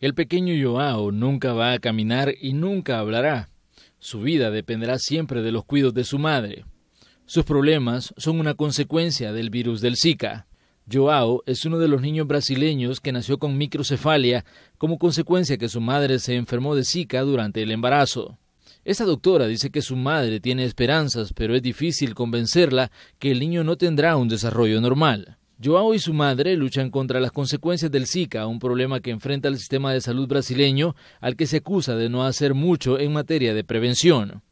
El pequeño Joao nunca va a caminar y nunca hablará. Su vida dependerá siempre de los cuidos de su madre. Sus problemas son una consecuencia del virus del Zika. Joao es uno de los niños brasileños que nació con microcefalia como consecuencia que su madre se enfermó de Zika durante el embarazo. Esta doctora dice que su madre tiene esperanzas, pero es difícil convencerla que el niño no tendrá un desarrollo normal. Joao y su madre luchan contra las consecuencias del Zika, un problema que enfrenta el sistema de salud brasileño, al que se acusa de no hacer mucho en materia de prevención.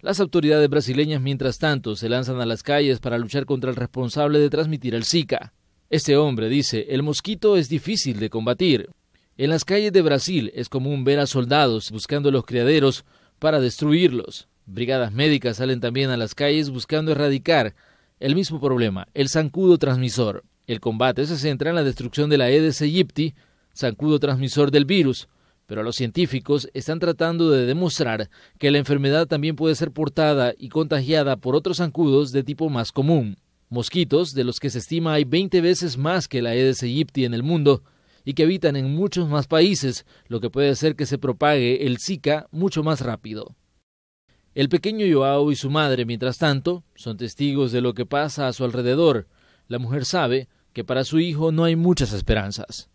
Las autoridades brasileñas, mientras tanto, se lanzan a las calles para luchar contra el responsable de transmitir el Zika. Este hombre dice, el mosquito es difícil de combatir. En las calles de Brasil es común ver a soldados buscando los criaderos para destruirlos. Brigadas médicas salen también a las calles buscando erradicar el mismo problema, el zancudo transmisor. El combate se centra en la destrucción de la Aedes aegypti, zancudo transmisor del virus, pero los científicos están tratando de demostrar que la enfermedad también puede ser portada y contagiada por otros zancudos de tipo más común. Mosquitos, de los que se estima hay 20 veces más que la Aedes aegypti en el mundo y que habitan en muchos más países, lo que puede hacer que se propague el Zika mucho más rápido. El pequeño Joao y su madre, mientras tanto, son testigos de lo que pasa a su alrededor. La mujer sabe que para su hijo no hay muchas esperanzas.